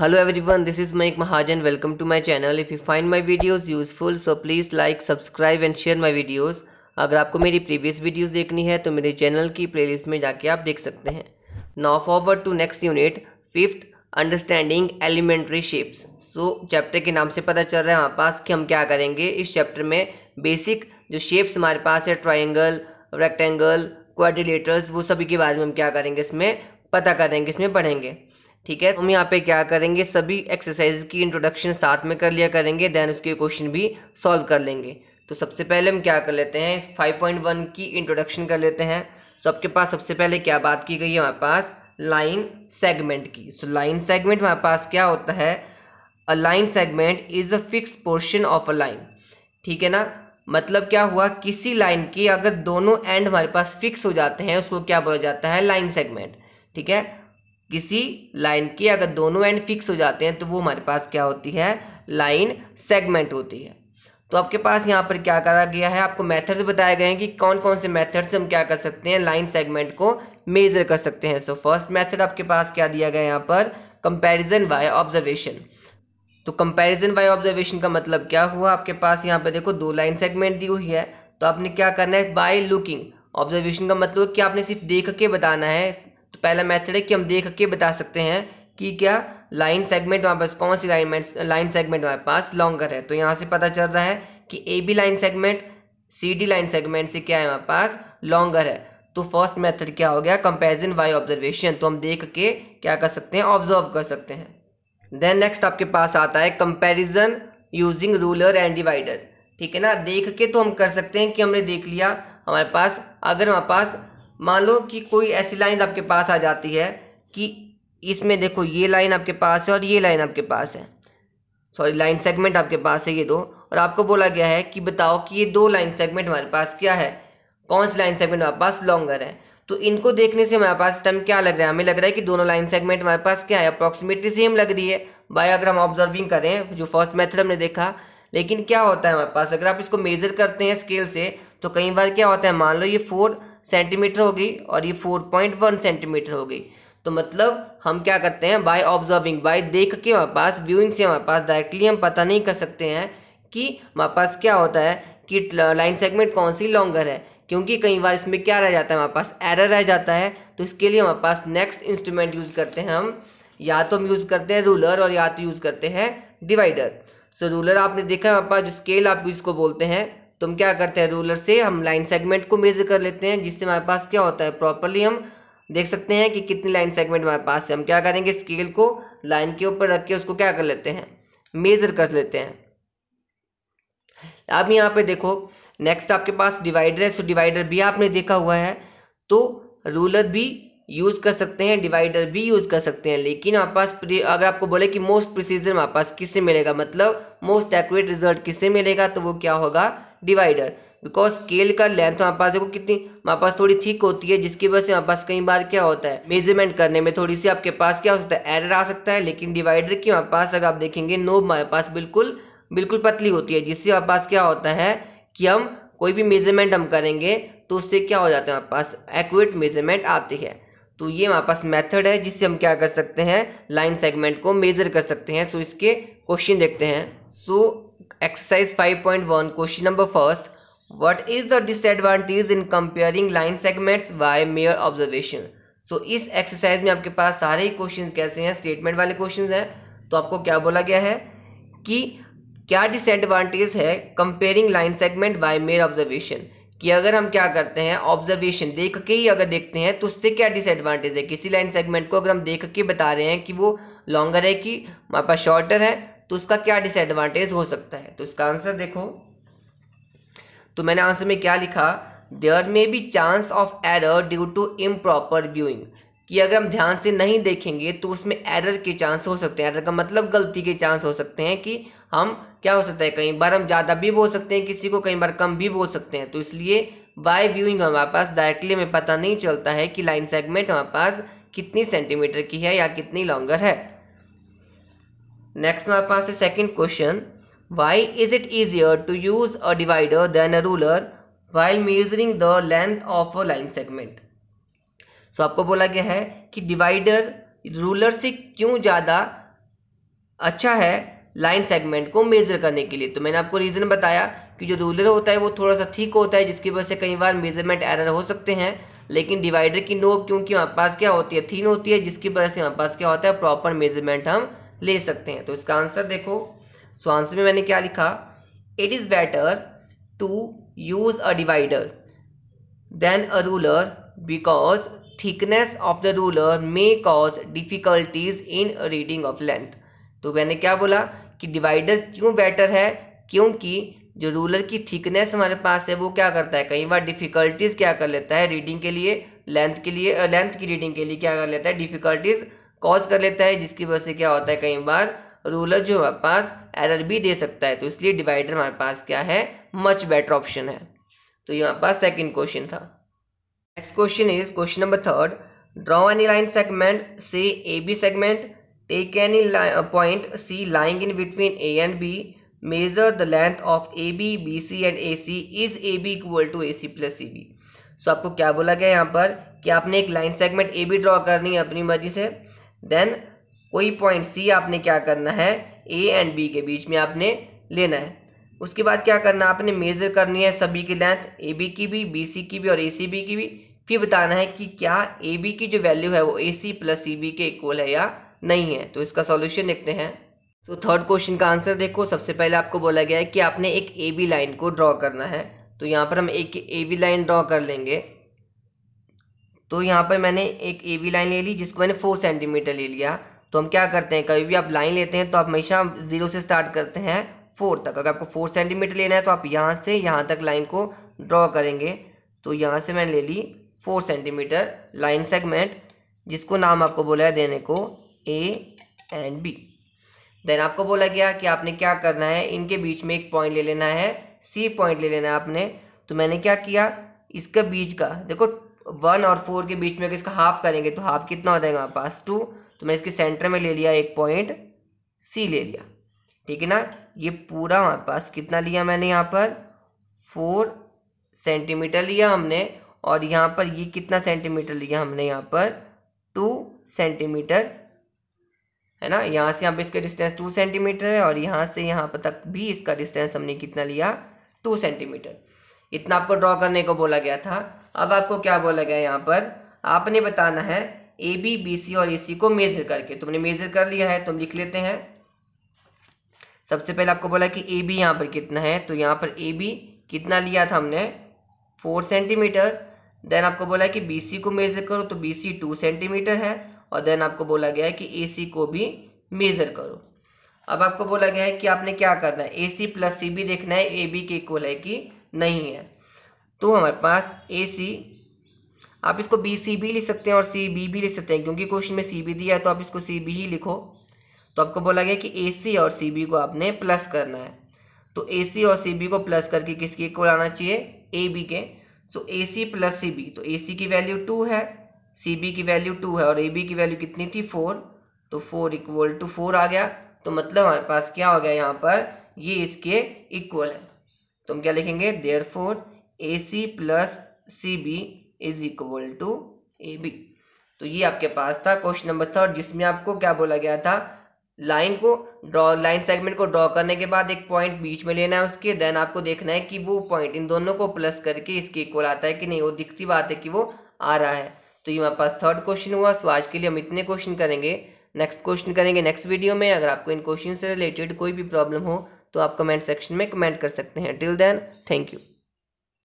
hello everyone this is Mike Mahajan welcome to my channel if you find my videos useful so please like subscribe and share my videos अगर आपको मेरी previous videos देखनी है तो मेरे channel की playlist में जाके आप देख सकते हैं now forward to next unit fifth understanding elementary shapes so chapter के नाम से पता चल रहा है हमारे पास कि हम क्या करेंगे इस चैप्टर में बेसिक जो शेप्स हमारे पास है ट्राइंगल रेक्टेंगल क्वारिलेटर्स वो सभी के बारे में हम क्या करेंगे इसमें पता करेंगे इसमें पढ़ेंगे ठीक है तो हम यहाँ पे क्या करेंगे सभी एक्सरसाइज की इंट्रोडक्शन साथ में कर लिया करेंगे देन उसके क्वेश्चन भी सॉल्व कर लेंगे तो सबसे पहले हम क्या कर लेते हैं पॉइंट 5.1 की इंट्रोडक्शन कर लेते हैं सो तो आपके पास सबसे पहले क्या बात की गई है हमारे पास लाइन सेगमेंट की सो लाइन सेगमेंट हमारे पास क्या होता है a line segment is a fix portion of a line ठीक है ना मतलब क्या हुआ किसी लाइन की अगर दोनों एंड हमारे पास फिक्स हो जाते हैं उसको क्या बोला जाता है लाइन सेगमेंट ठीक है किसी लाइन के अगर दोनों एंड फिक्स हो जाते हैं तो वो हमारे पास क्या होती है लाइन सेगमेंट होती है तो आपके पास यहाँ पर क्या करा गया है आपको मेथड्स बताए गए हैं कि कौन कौन से मेथड से हम क्या कर सकते हैं लाइन सेगमेंट को मेजर कर सकते हैं सो फर्स्ट मेथड आपके पास क्या दिया गया यहाँ पर कंपैरिजन बाय ऑब्जर्वेशन तो कंपैरिजन बाय ऑब्जर्वेशन का मतलब क्या हुआ आपके पास यहाँ पर देखो दो लाइन सेगमेंट दी हुई है तो आपने क्या करना है बाय लुकिंग ऑब्जर्वेशन का मतलब कि आपने सिर्फ देख के बताना है तो पहला मेथड है कि हम देख के बता सकते हैं कि क्या लाइन सेगमेंट हमारे पास कौन सी लाइन लाइन सेगमेंट हमारे पास लॉन्गर है तो यहाँ से पता चल रहा है कि A B line segment C D line segment से क्या है हमारे पास लॉन्गर है तो फर्स्ट मेथड क्या हो गया कंपेरिजन बाई ऑब्जर्वेशन तो हम देख के क्या कर सकते हैं ऑब्जर्व कर सकते हैं देन नेक्स्ट आपके पास आता है comparison using ruler and divider ठीक है ना देख के तो हम कर सकते हैं कि हमने देख लिया हमारे पास अगर हमारे पास मान लो कि कोई ऐसी लाइन आपके पास आ जाती है कि इसमें देखो ये लाइन आपके पास है और ये लाइन आपके पास है सॉरी लाइन सेगमेंट आपके पास है ये दो और आपको बोला गया है कि बताओ कि ये दो लाइन सेगमेंट हमारे पास क्या है कौन सी लाइन सेगमेंट हमारे पास लॉन्गर है तो इनको देखने से हमारे पास टाइम क्या लग रहा है हमें लग रहा है कि दोनों लाइन सेगमेंट हमारे पास क्या है अप्रॉक्सीमेटली सेम लग रही है बाय अगर हम ऑब्जर्विंग करें जो फर्स्ट मेथड हमने देखा लेकिन क्या होता है हमारे पास अगर आप इसको मेजर करते हैं स्केल से तो कई बार क्या होता है मान लो ये फोर सेंटीमीटर होगी और ये फोर पॉइंट वन सेंटीमीटर होगी तो मतलब हम क्या करते हैं बाय ऑब्जर्विंग बाय देख के हमारे पास व्यूइंग से हमारे पास डायरेक्टली हम पता नहीं कर सकते हैं कि हमारे पास क्या होता है कि लाइन सेगमेंट कौन सी लॉन्गर है क्योंकि कई बार इसमें क्या रह जाता है हमारे पास एरर रह जाता है तो इसके लिए हमारे पास नेक्स्ट इंस्ट्रूमेंट यूज़ करते हैं हम या तो हम यूज़ करते हैं रूलर और या तो यूज़ करते हैं डिवाइडर सो so, रूलर आपने देखा है हमारे पास जो स्केल आप इसको बोलते हैं तो हम क्या करते हैं रूलर से हम लाइन सेगमेंट को मेजर कर लेते हैं जिससे हमारे पास क्या होता है प्रॉपरली हम देख सकते हैं कि कितनी लाइन सेगमेंट हमारे पास है हम क्या करेंगे स्केल को लाइन के ऊपर रख के उसको क्या कर लेते हैं मेजर कर लेते हैं अब यहाँ पे देखो नेक्स्ट आपके पास डिवाइडर है सो डिवाइडर भी आपने देखा हुआ है तो रूलर भी यूज़ कर सकते हैं डिवाइडर भी यूज़ कर सकते हैं लेकिन हमारे पास अगर आपको बोले कि मोस्ट प्रिसीजन हमारे पास किससे मिलेगा मतलब मोस्ट एक्यूरेट रिजल्ट किससे मिलेगा तो वो क्या होगा डिवाइडर बिकॉज स्केल का लेंथ हमारे पास देखो कितनी हमारे पास थोड़ी थिक होती है जिसकी वजह से हमारे पास कई बार क्या होता है मेजरमेंट करने में थोड़ी सी आपके पास क्या हो सकता है एरर आ सकता है लेकिन डिवाइडर की हमारे पास अगर आप देखेंगे नोब हमारे पास बिल्कुल बिल्कुल पतली होती है जिससे हमारे पास क्या होता है कि हम कोई भी मेजरमेंट हम करेंगे तो उससे क्या हो जाता है हमारे पास एक्यूरेट मेजरमेंट आती है तो ये हमारे पास मेथड है जिससे हम क्या कर सकते हैं लाइन सेगमेंट को मेजर कर सकते हैं सो इसके क्वेश्चन देखते हैं so point 5.1 question number first what is the disadvantage in comparing line segments by mere observation so इस एक्सरसाइज में आपके पास सारे ही क्वेश्चन कैसे हैं स्टेटमेंट वाले क्वेश्चन हैं तो आपको क्या बोला गया है कि क्या डिसएडवांटेज है comparing line segment by mere observation कि अगर हम क्या करते हैं ऑब्जर्वेशन देख के ही अगर देखते हैं तो उससे क्या डिसएडवांटेज है किसी लाइन सेगमेंट को अगर हम देख के बता रहे हैं कि वो लॉन्गर है कि हमारे पास शॉर्टर है तो उसका क्या डिसएडवांटेज हो सकता है तो इसका आंसर देखो तो मैंने आंसर में क्या लिखा there may be chance of error due to improper viewing कि अगर हम ध्यान से नहीं देखेंगे तो उसमें एरर के चांस हो सकते हैं एरर का मतलब गलती के चांस हो सकते हैं कि हम क्या हो सकता है कई बार हम ज़्यादा भी बोल सकते हैं किसी को कई बार कम भी बोल सकते हैं तो इसलिए बाय व्यूइंग हमारे पास डायरेक्टली हमें पता नहीं चलता है कि लाइन सेगमेंट हमारे पास कितनी सेंटीमीटर की है या कितनी लॉन्गर है नेक्स्ट में पास है second question why is it easier to use a divider than a ruler while measuring the length of a line segment so आपको बोला गया है कि डिवाइडर रूलर से क्यों ज़्यादा अच्छा है लाइन सेगमेंट को मेज़र करने के लिए तो मैंने आपको रीज़न बताया कि जो रूलर होता है वो थोड़ा सा ठीक होता है जिसकी वजह से कई बार मेजरमेंट एरर हो सकते हैं लेकिन डिवाइडर की नोब क्योंकि हमारे पास क्या होती है थीन होती है जिसकी वजह से हमारे पास क्या होता है प्रॉपर मेजरमेंट हम ले सकते हैं तो इसका आंसर देखो सो आंसर में मैंने क्या लिखा it is better to use a divider than a ruler because thickness of the ruler may cause difficulties in reading of length तो मैंने क्या बोला कि डिवाइडर क्यों बेटर है क्योंकि जो रूलर की थिकनेस हमारे पास है वो क्या करता है कई बार डिफ़िकल्टीज़ क्या कर लेता है रीडिंग के लिए लेंथ के लिए लेंथ की रीडिंग के लिए क्या कर लेता है डिफ़िकल्टीज़ कॉज कर लेता है जिसकी वजह से क्या होता है कई बार रूलर जो हमारे पास एरर भी दे सकता है तो इसलिए डिवाइडर हमारे पास क्या है मच बेटर ऑप्शन है तो ये हमारे पास सेकेंड क्वेश्चन था next question is question number third draw any line segment say A B segment take any point C lying in between A and B measure the length of A B B C and A C is A B equal to A C plus C B so आपको क्या बोला गया यहाँ पर कि आपने एक line segment A B draw करनी है अपनी मर्जी से देन कोई पॉइंट सी आपने क्या करना है ए एंड बी के बीच में आपने लेना है उसके बाद क्या करना है आपने मेजर करनी है सभी की लेंथ ए बी की भी बी सी की भी और ए सी बी की भी फिर बताना है कि क्या ए बी की जो वैल्यू है वो A C plus C B के इक्वल है या नहीं है तो इसका सॉल्यूशन देखते हैं तो थर्ड क्वेश्चन का आंसर देखो सबसे पहले आपको बोला गया है कि आपने एक ए बी लाइन को ड्रॉ करना है तो यहाँ पर हम एक ए बी लाइन ड्रॉ कर लेंगे तो यहाँ पर मैंने एक ए बी लाइन ले ली जिसको मैंने फोर सेंटीमीटर ले लिया तो हम क्या करते हैं कभी भी आप लाइन लेते हैं तो आप हमेशा ज़ीरो से स्टार्ट करते हैं फोर तक अगर आपको फोर सेंटीमीटर लेना है तो आप यहाँ से यहाँ तक लाइन को ड्रॉ करेंगे तो यहाँ से मैंने ले ली फोर सेंटीमीटर लाइन सेगमेंट जिसको नाम आपको बोला है देने को ए एंड बी देन आपको बोला गया कि आपने क्या करना है इनके बीच में एक पॉइंट ले लेना है सी पॉइंट ले लेना है आपने तो मैंने क्या किया इसके बीच का देखो वन और फोर के बीच में अगर इसका हाफ करेंगे तो हाफ कितना हो जाएगा पास टू तो मैंने इसके सेंटर में ले लिया एक पॉइंट सी ले लिया ठीक है ना ये पूरा हमारे पास कितना लिया मैंने यहाँ पर फोर सेंटीमीटर लिया हमने और यहाँ पर ये कितना सेंटीमीटर लिया हमने यहाँ पर टू सेंटीमीटर है ना यहाँ से यहाँ पर इसका डिस्टेंस टू सेंटीमीटर है और यहाँ से यहाँ पर तक भी इसका डिस्टेंस हमने कितना लिया टू सेंटीमीटर इतना आपको ड्रॉ करने को बोला गया था अब आपको क्या बोला गया यहाँ पर आपने बताना है ए बी बी सी और ए सी को मेजर करके तुमने मेजर कर लिया है तुम लिख लेते हैं सबसे पहले आपको बोला कि ए बी यहाँ पर कितना है तो यहाँ पर ए बी कितना लिया था हमने फोर सेंटीमीटर देन आपको बोला कि बी सी को मेज़र करो तो बी सी टू सेंटीमीटर है और देन आपको बोला गया है कि ए सी को भी मेज़र करो अब आपको बोला गया है कि आपने क्या करना है ए सी प्लस सी बी देखना है ए बी के इक्वल है कि नहीं है तो हमारे पास ए सी आप इसको बी सी भी लिख सकते हैं और सी बी भी लिख सकते हैं क्योंकि क्वेश्चन में सी बी दिया है तो आप इसको सी बी ही लिखो तो आपको बोला गया कि ए सी और सी बी को आपने प्लस करना है तो ए सी और सी बी को प्लस करके किसके इक्वल आना चाहिए ए बी के सो ए सी प्लस सी बी तो ए सी की वैल्यू टू है सी बी की वैल्यू टू है और ए बी की वैल्यू कितनी थी फोर तो फोर इक्वल टू फोर आ गया तो मतलब हमारे पास क्या हो गया यहाँ पर ये इसके इक्वल है तो हम क्या लिखेंगे therefore A C plus C B is equal to A B तो ये आपके पास था क्वेश्चन नंबर थर्ड जिसमें आपको क्या बोला गया था लाइन को ड्रॉ लाइन सेगमेंट को ड्रॉ करने के बाद एक पॉइंट बीच में लेना है उसके देन आपको देखना है कि वो पॉइंट इन दोनों को प्लस करके इसके इक्वल आता है कि नहीं वो दिखती बात है कि वो आ रहा है तो ये हमारे पास थर्ड क्वेश्चन हुआ सो आज के लिए हम इतने क्वेश्चन करेंगे नेक्स्ट क्वेश्चन करेंगे नेक्स्ट वीडियो में अगर आपको इन क्वेश्चन से रिलेटेड कोई भी प्रॉब्लम हो तो आप कमेंट सेक्शन में कमेंट कर सकते हैं टिल देन थैंक यू